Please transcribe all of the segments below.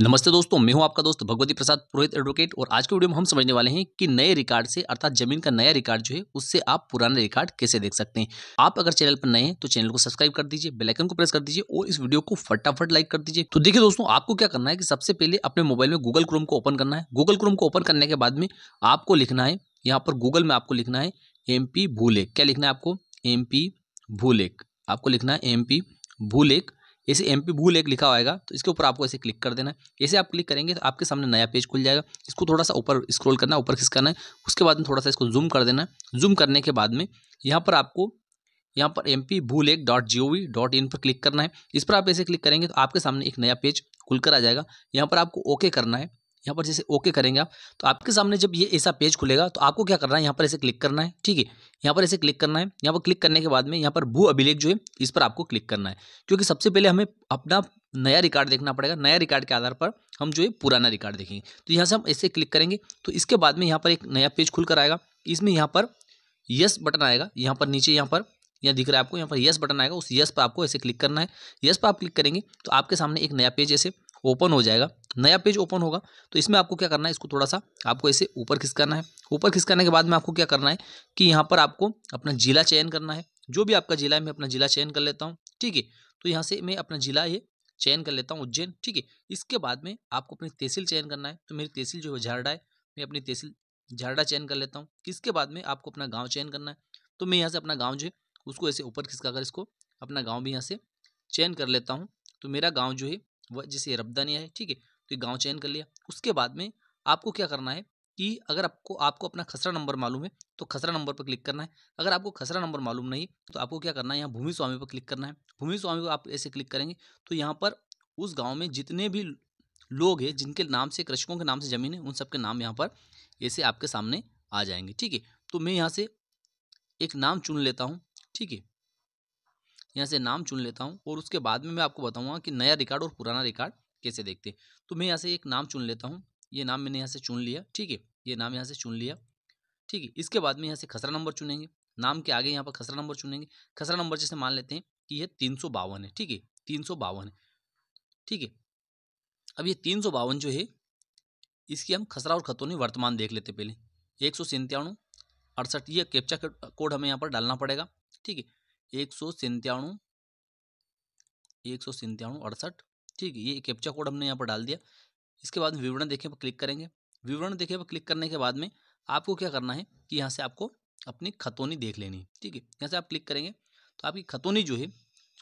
नमस्ते दोस्तों मैं हूं आपका दोस्त भगवती प्रसाद पुरोहित एडवोकेट और आज के वीडियो में हम समझने वाले हैं कि नए रिकॉर्ड से अर्थात जमीन का नया रिकॉर्ड जो है उससे आप पुराने रिकॉर्ड कैसे देख सकते हैं आप अगर चैनल पर नए हैं तो चैनल को सब्सक्राइब कर दीजिए बेलाइकन को प्रेस कर दीजिए और इस वीडियो को फटाफट लाइक कर दीजिए तो देखिए दोस्तों आपको क्या करना है कि सबसे पहले अपने मोबाइल में गूगल क्रोम को ओपन करना है गूगल क्रोम को ओपन करने के बाद में आपको लिखना है यहाँ पर गूगल में आपको लिखना है एम पी क्या लिखना है आपको एम पी आपको लिखना है एम पी भूलेख ऐसे एम पी भू लेक लिखा होएगा तो इसके ऊपर आपको ऐसे क्लिक कर देना है ऐसे आप क्लिक करेंगे तो आपके सामने नया पेज खुल जाएगा इसको थोड़ा सा ऊपर स्क्रॉल करना है ऊपर खिस करना है उसके बाद में थोड़ा सा इसको जूम कर देना है जूम करने के बाद में यहाँ पर आपको यहाँ पर M P Bhulekh dot G O V dot in पर क्लिक करना है इस पर आप ऐसे क्लिक करेंगे तो आपके सामने एक नया पेज खुलकर आ जाएगा यहाँ पर आपको ओके करना है यहाँ पर जैसे ओके करेंगे आप तो आपके सामने जब ये ऐसा पेज खुलेगा तो आपको क्या करना है यहाँ पर ऐसे क्लिक करना है ठीक है यहाँ पर ऐसे क्लिक करना है यहाँ पर क्लिक करने के बाद में यहाँ पर भू अभिलेख जो है इस पर आपको क्लिक करना है क्योंकि सबसे पहले हमें अपना नया रिकॉर्ड देखना पड़ेगा नया रिकॉर्ड के आधार पर हम जो है पुराना रिकॉर्ड देखेंगे तो यहाँ से हम ऐसे क्लिक करेंगे तो इसके बाद में यहाँ पर एक नया पेज खुल कर आएगा इसमें यहाँ पर यस बटन आएगा यहाँ पर नीचे यहाँ पर यहाँ दिख रहा है आपको यहाँ पर यस बटन आएगा उस यस पर आपको ऐसे क्लिक करना है यस पर आप क्लिक करेंगे तो आपके सामने एक नया पेज ऐसे ओपन हो जाएगा नया पेज ओपन होगा तो इसमें आपको क्या करना है इसको थोड़ा सा आपको ऐसे ऊपर खिसकाना है ऊपर खिसकाने के बाद में आपको क्या करना है कि यहाँ पर आपको अपना जिला चयन करना है जो भी आपका जिला है मैं अपना जिला चयन कर लेता हूँ ठीक है तो यहाँ से मैं अपना जिला ये चयन कर लेता हूँ उज्जैन ठीक है इसके बाद में आपको अपनी तहसील चयन करना है तो मेरी तहसील जो है झारडा है मैं अपनी तहसील झारडा चयन कर लेता हूँ इसके बाद में आपको अपना गाँव चयन करना है तो मैं यहाँ से अपना गाँव जो है उसको ऐसे ऊपर खिसका कर इसको अपना गाँव भी यहाँ से चयन कर लेता हूँ तो मेरा गाँव जो है वह जैसे रबदानिया है ठीक है तो गाँव चयन कर लिया उसके बाद में आपको क्या करना है कि अगर आपको आपको अपना खसरा नंबर मालूम है तो खसरा नंबर पर क्लिक करना है अगर आपको खसरा नंबर मालूम नहीं तो आपको क्या करना है यहाँ भूमि स्वामी पर क्लिक करना है भूमि स्वामी पर आप ऐसे क्लिक करेंगे तो यहाँ पर उस गाँव में जितने भी लोग हैं जिनके नाम से कृषकों के नाम से ज़मीन है उन सब के नाम यहाँ पर ऐसे आपके सामने आ जाएंगे ठीक है तो मैं यहाँ से एक नाम चुन लेता हूँ ठीक है यहाँ से नाम चुन लेता हूँ और उसके बाद में मैं आपको बताऊँगा कि नया रिकॉर्ड और पुराना रिकॉर्ड कैसे देखते तो मैं यहाँ से एक नाम चुन लेता हूँ ये नाम मैंने यहाँ से चुन लिया ठीक है ये नाम यहाँ से चुन लिया ठीक है इसके बाद में यहाँ से खसरा नंबर चुनेंगे नाम के आगे यहाँ पर खसरा नंबर चुनेंगे खसरा नंबर जैसे मान लेते हैं कि यह तीन सौ बावन है ठीक है तीन सौ बावन है ठीक है अब ये तीन सौ बावन जो है इसकी हम खसरा और खतौनी वर्तमान देख लेते पहले एक सौ सन्तानवे अड़सठ ये कैप्चा कोड हमें यहाँ पर डालना पड़ेगा ठीक है एक सौ सन्तानु एक सौ सन्तानवे अड़सठ ठीक है ये कैप्चा कोड हमने यहाँ पर डाल दिया इसके बाद विवरण देखे पर क्लिक करेंगे विवरण देखे पर क्लिक करने के बाद में आपको क्या करना है कि यहाँ से आपको अपनी खतौनी देख लेनी है ठीक है यहाँ से आप क्लिक करेंगे तो आपकी खतौनी जो है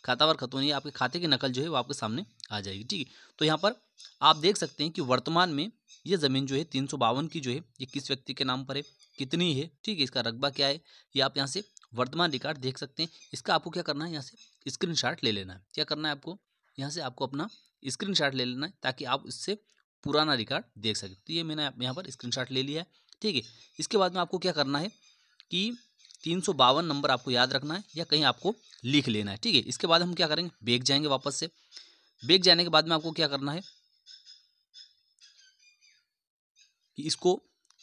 खातावर खतौनी आपके खाते की नकल जो है वो आपके सामने आ जाएगी ठीक है तो यहाँ पर आप देख सकते हैं कि वर्तमान में ये ज़मीन जो है तीन की जो है ये किस व्यक्ति के नाम पर है कितनी है ठीक है इसका रकबा क्या है ये आप यहाँ से वर्तमान रिकॉर्ड देख सकते हैं इसका आपको क्या करना है यहाँ से स्क्रीनशॉट ले लेना है क्या करना है आपको यहाँ से आपको अपना स्क्रीनशॉट ले लेना है ताकि आप इससे पुराना रिकॉर्ड देख सकें तो ये मैंने यहाँ पर स्क्रीनशॉट ले लिया है ठीक है इसके बाद में आपको क्या करना है कि तीन सौ बावन नंबर आपको याद रखना है या कहीं आपको लिख लेना है ठीक है इसके बाद हम क्या करेंगे बेग जाएंगे वापस से बेग जाने के बाद में आपको क्या करना है कि इसको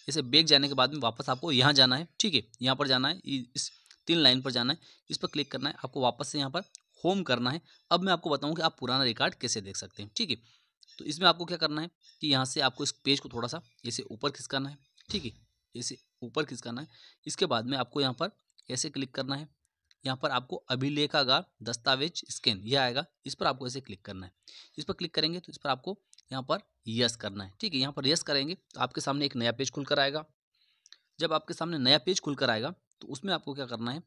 ऐसे बेग जाने के बाद में वापस आपको यहाँ जाना है ठीक है यहाँ पर जाना है इस तीन लाइन पर जाना है इस पर क्लिक करना है आपको वापस से यहाँ पर होम करना है अब मैं आपको बताऊँ कि आप पुराना रिकॉर्ड कैसे देख सकते हैं ठीक है तो इसमें आपको क्या करना है कि यहाँ से आपको इस पेज को थोड़ा सा इसे ऊपर खिसकाना है ठीक है इसे ऊपर खिसकाना है इसके बाद में आपको यहाँ पर ऐसे क्लिक करना है यहाँ पर आपको अभिलेखागार दस्तावेज स्कैन यह आएगा इस पर आपको ऐसे क्लिक करना है इस पर क्लिक करेंगे तो इस पर आपको यहाँ पर यस करना है ठीक है यहाँ पर यस करेंगे तो आपके सामने एक नया पेज खुलकर आएगा जब आपके सामने नया पेज खुलकर आएगा तो उसमें आपको क्या करना है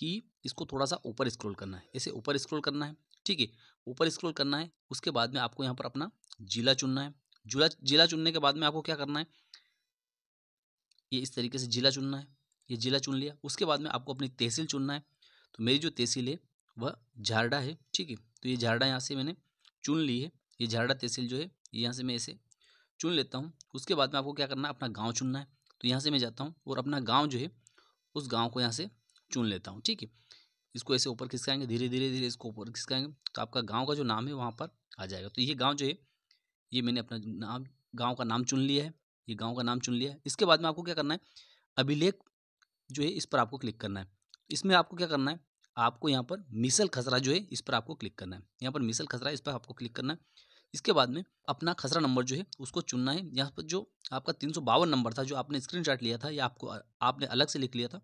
कि इसको थोड़ा सा ऊपर स्क्रॉल करना है ऐसे ऊपर स्क्रॉल करना है ठीक है ऊपर स्क्रॉल करना है उसके बाद में आपको यहाँ पर अपना जिला चुनना है जिला जिला चुनने के बाद में आपको क्या करना है ये इस तरीके से जिला चुनना है ये जिला चुन लिया उसके बाद में आपको अपनी तहसील चुनना है तो मेरी जो तहसील है वह झारडा है ठीक है तो ये झारडा यहाँ से मैंने चुन ली है ये झारडा तहसील जो है यहाँ से मैं ऐसे चुन लेता हूँ उसके बाद में आपको क्या करना है अपना गाँव चुनना है तो यहाँ से मैं जाता हूँ और अपना गाँव जो है उस गाँव को यहाँ से चुन लेता हूँ ठीक है इसको ऐसे ऊपर खिसकाएंगे धीरे धीरे धीरे इसको ऊपर खिसकाएंगे तो आपका गाँव का जो नाम है वहाँ पर आ जाएगा तो ये गाँव जो है ये मैंने अपना नाम गाँव का नाम चुन लिया है ये गाँव का नाम चुन लिया है इसके बाद में आपको क्या करना है अभिलेख जो है इस पर आपको क्लिक करना है इसमें आपको क्या करना है आपको यहाँ पर मिसल खसरा जो है इस पर आपको क्लिक करना है यहाँ पर मिसल खसरा इस पर आपको क्लिक करना है इसके बाद में अपना खसरा नंबर जो है उसको चुनना है यहाँ पर जो आपका तीन नंबर था जो आपने स्क्रीनशॉट लिया था या आपको आपने अलग से लिख लिया था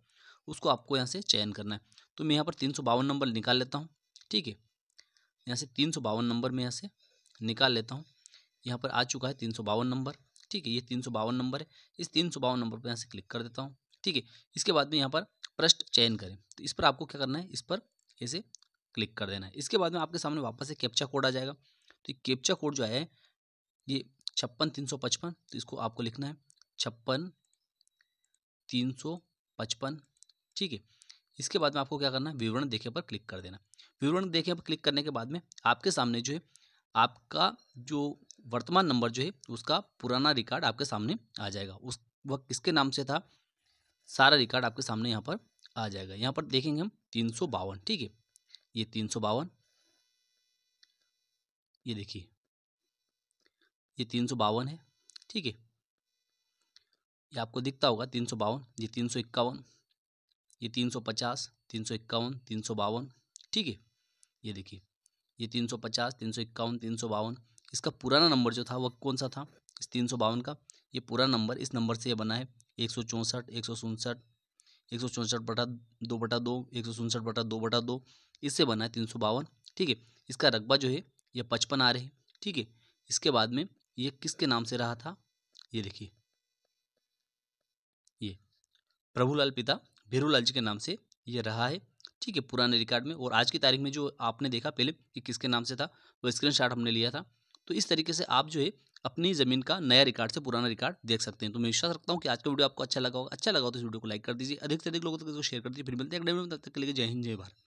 उसको आपको यहाँ से चयन करना है तो मैं यहाँ पर तीन नंबर निकाल लेता हूँ ठीक है यहाँ से तीन नंबर में यहाँ से निकाल लेता हूँ यहाँ पर आ चुका है तीन नंबर ठीक है ये तीन नंबर है इस तीन नंबर पर यहाँ से क्लिक कर देता हूँ ठीक है इसके बाद में यहाँ पर पृष्ठ चयन करें तो इस पर आपको क्या करना है इस पर ऐसे क्लिक कर देना है इसके बाद में आपके सामने वापस से कैप्चा कोड आ जाएगा तो ये कैप्चा कोड जो है ये छप्पन तीन सौ पचपन तो इसको आपको लिखना है छप्पन तीन सौ पचपन ठीक है इसके बाद में आपको क्या करना है विवरण देखे पर क्लिक कर देना विवरण देखे पर क्लिक करने के बाद में आपके सामने जो है आपका जो वर्तमान नंबर जो है उसका पुराना रिकॉर्ड आपके सामने आ जाएगा उस वह किसके नाम से था सारा रिकॉर्ड आपके सामने यहाँ पर आ जाएगा यहाँ पर देखेंगे हम तीन सौ बावन ठीक है ये तीन सौ बावन ये देखिए ये तीन सौ बावन है ठीक है ये आपको दिखता होगा तीन सौ बावन ये तीन सौ इक्यावन ये तीन सौ पचास तीन सौ इक्यावन तीन सौ बावन ठीक है ये देखिए ये तीन सौ पचास तीन सौ इक्यावन तीन सौ बावन इसका पुराना नंबर जो था वह कौन सा था इस तीन सौ बावन का ये पुराना नंबर इस नंबर से ये बना है एक सौ चौंसठ एक सौ उनसठ एक सौ चौंसठ बटा दो बटा दो एक सौ उनसठ बटा दो बटा दो इससे बना है तीन सौ बावन ठीक है इसका रकबा जो है यह पचपन आ रहे है ठीक है इसके बाद में ये किसके नाम से रहा था ये देखिए ये प्रभुलाल पिता भेरूलाल जी के नाम से ये रहा है ठीक है पुराने रिकॉर्ड में और आज की तारीख में जो आपने देखा पहले कि किसके नाम से था वो स्क्रीन हमने लिया था तो इस तरीके से आप जो है अपनी ज़मीन का नया रिकॉर्ड से पुराना रिकॉर्ड देख सकते हैं तो मैं विश्वास रखता हूँ कि आज का वीडियो आपको अच्छा लगा होगा अच्छा लगा हो तो इस वीडियो को लाइक कर दीजिए अधिक से अधिक लोगों तक इसको शेयर कर दीजिए फिर मिलते हैं अगले वीडियो तक के लिए जय हिंद जय भारत